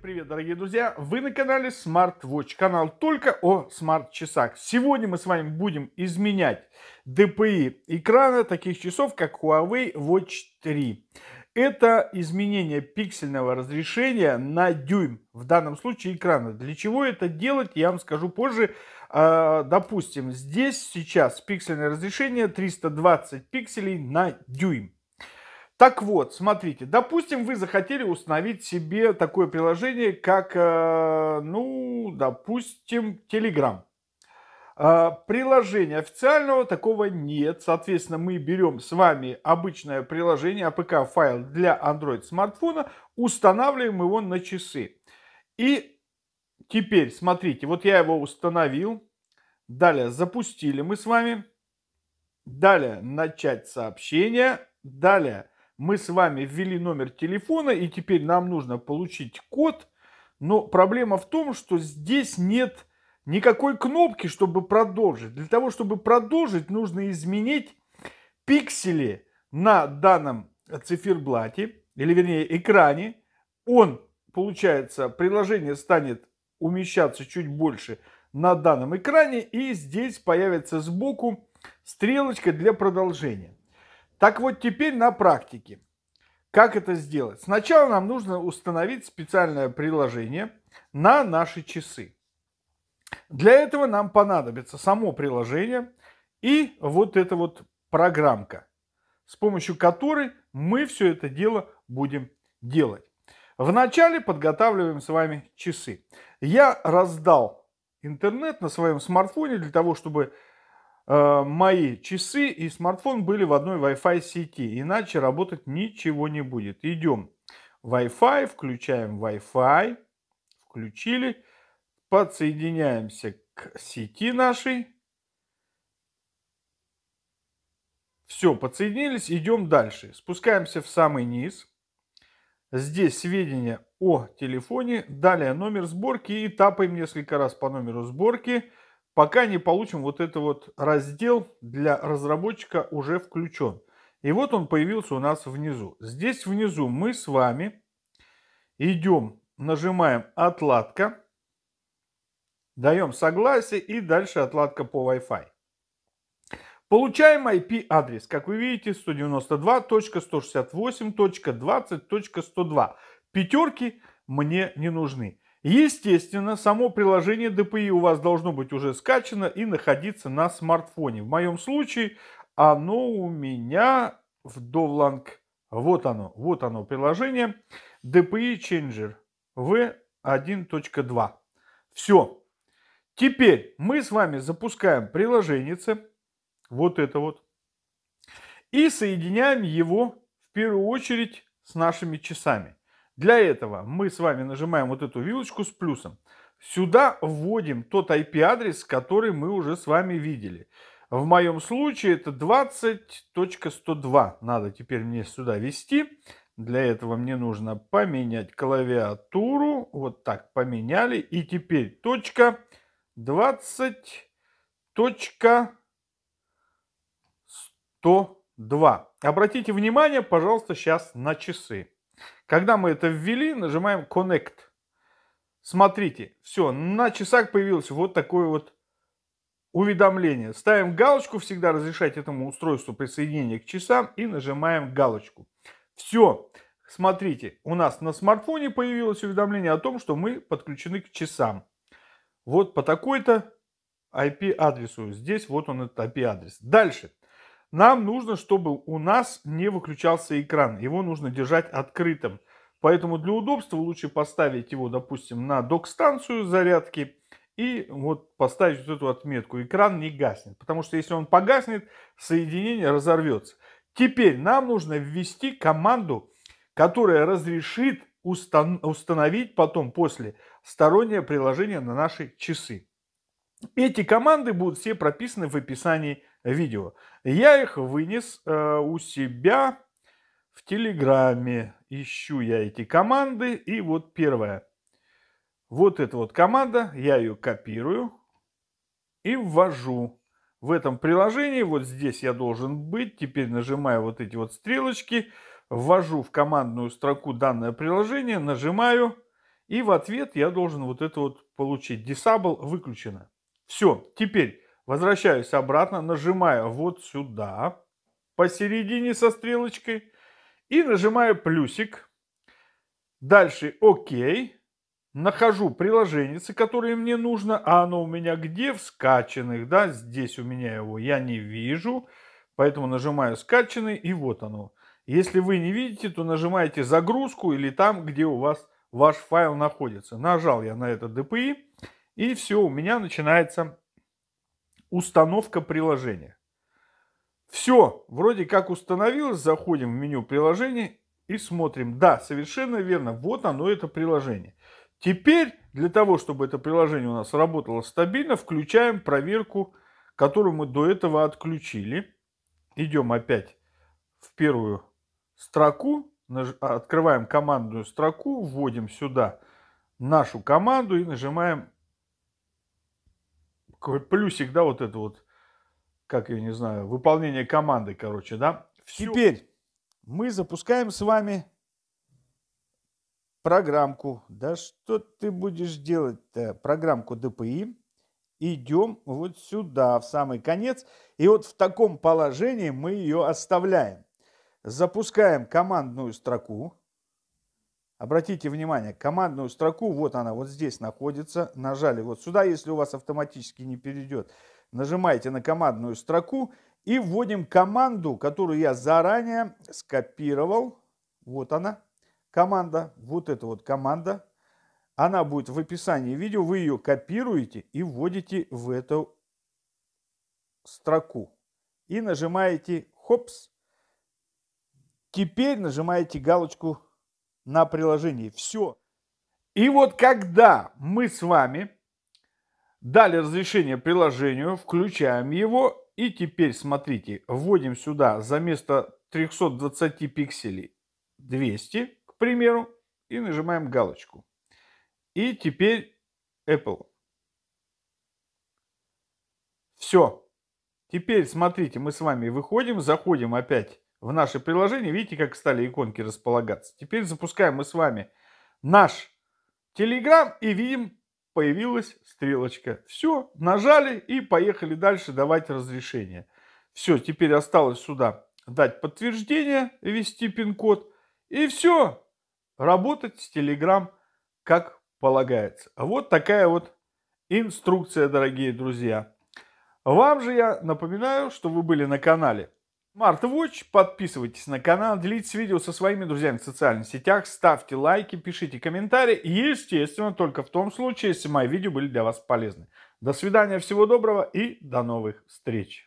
привет, дорогие друзья! Вы на канале SmartWatch, канал только о смарт-часах. Сегодня мы с вами будем изменять DPI экрана таких часов, как Huawei Watch 3. Это изменение пиксельного разрешения на дюйм, в данном случае экрана. Для чего это делать, я вам скажу позже. А, допустим, здесь сейчас пиксельное разрешение 320 пикселей на дюйм. Так вот, смотрите, допустим, вы захотели установить себе такое приложение, как, э, ну, допустим, Telegram. Э, приложения официального такого нет. Соответственно, мы берем с вами обычное приложение, APK-файл для Android смартфона, устанавливаем его на часы. И теперь, смотрите, вот я его установил. Далее запустили мы с вами. Далее начать сообщение. Далее мы с вами ввели номер телефона, и теперь нам нужно получить код. Но проблема в том, что здесь нет никакой кнопки, чтобы продолжить. Для того, чтобы продолжить, нужно изменить пиксели на данном циферблате, или вернее экране. Он, получается, приложение станет умещаться чуть больше на данном экране, и здесь появится сбоку стрелочка для продолжения. Так вот теперь на практике. Как это сделать? Сначала нам нужно установить специальное приложение на наши часы. Для этого нам понадобится само приложение и вот эта вот программка, с помощью которой мы все это дело будем делать. Вначале подготавливаем с вами часы. Я раздал интернет на своем смартфоне для того, чтобы Э, мои часы и смартфон были в одной Wi-Fi сети, иначе работать ничего не будет. Идем Wi-Fi, включаем Wi-Fi, включили, подсоединяемся к сети нашей. Все, подсоединились, идем дальше. Спускаемся в самый низ. Здесь сведения о телефоне, далее номер сборки и тапаем несколько раз по номеру сборки пока не получим вот этот вот раздел для разработчика уже включен. И вот он появился у нас внизу. Здесь внизу мы с вами идем, нажимаем «Отладка», даем согласие и дальше отладка по Wi-Fi. Получаем IP-адрес, как вы видите, 192.168.20.102. Пятерки мне не нужны. Естественно, само приложение DPI у вас должно быть уже скачано и находиться на смартфоне. В моем случае оно у меня в Довланг. Вот оно, вот оно приложение DPI Changer V1.2. Все. Теперь мы с вами запускаем приложение, вот это вот, и соединяем его в первую очередь с нашими часами. Для этого мы с вами нажимаем вот эту вилочку с плюсом. Сюда вводим тот IP-адрес, который мы уже с вами видели. В моем случае это 20.102. Надо теперь мне сюда ввести. Для этого мне нужно поменять клавиатуру. Вот так поменяли. И теперь точка 20.102. Обратите внимание, пожалуйста, сейчас на часы. Когда мы это ввели, нажимаем Connect. Смотрите, все, на часах появилось вот такое вот уведомление. Ставим галочку, всегда разрешать этому устройству присоединение к часам и нажимаем галочку. Все, смотрите, у нас на смартфоне появилось уведомление о том, что мы подключены к часам. Вот по такой-то IP-адресу. Здесь вот он этот IP-адрес. Дальше. Нам нужно, чтобы у нас не выключался экран. Его нужно держать открытым. Поэтому для удобства лучше поставить его, допустим, на док-станцию зарядки и вот поставить вот эту отметку. Экран не гаснет, потому что если он погаснет, соединение разорвется. Теперь нам нужно ввести команду, которая разрешит устан установить потом после стороннее приложение на наши часы. Эти команды будут все прописаны в описании видео. Я их вынес э, у себя в Телеграме. Ищу я эти команды. И вот первая. Вот эта вот команда, я ее копирую и ввожу. В этом приложении, вот здесь я должен быть. Теперь нажимаю вот эти вот стрелочки. Ввожу в командную строку данное приложение, нажимаю. И в ответ я должен вот это вот получить. Disable выключено. Все, теперь Возвращаюсь обратно, нажимаю вот сюда, посередине со стрелочкой, и нажимаю плюсик. Дальше ОК. Нахожу приложение, которые мне нужно, а оно у меня где? В скачанных, да, здесь у меня его я не вижу, поэтому нажимаю скачанный, и вот оно. Если вы не видите, то нажимаете загрузку или там, где у вас ваш файл находится. Нажал я на это DPI, и все, у меня начинается Установка приложения. Все, вроде как установилось, заходим в меню приложения и смотрим. Да, совершенно верно, вот оно это приложение. Теперь для того, чтобы это приложение у нас работало стабильно, включаем проверку, которую мы до этого отключили. Идем опять в первую строку, открываем командную строку, вводим сюда нашу команду и нажимаем плюсик, да, вот это вот, как я не знаю, выполнение команды, короче, да. Все. Теперь мы запускаем с вами программку. Да что ты будешь делать-то? Программку ДПИ. Идем вот сюда, в самый конец. И вот в таком положении мы ее оставляем. Запускаем командную строку. Обратите внимание, командную строку, вот она вот здесь находится, нажали вот сюда, если у вас автоматически не перейдет, нажимаете на командную строку и вводим команду, которую я заранее скопировал. Вот она, команда, вот эта вот команда. Она будет в описании видео, вы ее копируете и вводите в эту строку. И нажимаете «Хопс». Теперь нажимаете галочку на приложении. Все. И вот когда мы с вами дали разрешение приложению, включаем его, и теперь, смотрите, вводим сюда за место 320 пикселей 200, к примеру, и нажимаем галочку. И теперь Apple. Все. Теперь, смотрите, мы с вами выходим, заходим опять в наше приложение. Видите, как стали иконки располагаться. Теперь запускаем мы с вами наш Telegram и видим, появилась стрелочка. Все, нажали и поехали дальше давать разрешение. Все, теперь осталось сюда дать подтверждение, ввести пин-код. И все, работать с Telegram как полагается. Вот такая вот инструкция, дорогие друзья. Вам же я напоминаю, что вы были на канале SmartWatch. Подписывайтесь на канал, делитесь видео со своими друзьями в социальных сетях, ставьте лайки, пишите комментарии. И, естественно, только в том случае, если мои видео были для вас полезны. До свидания, всего доброго и до новых встреч.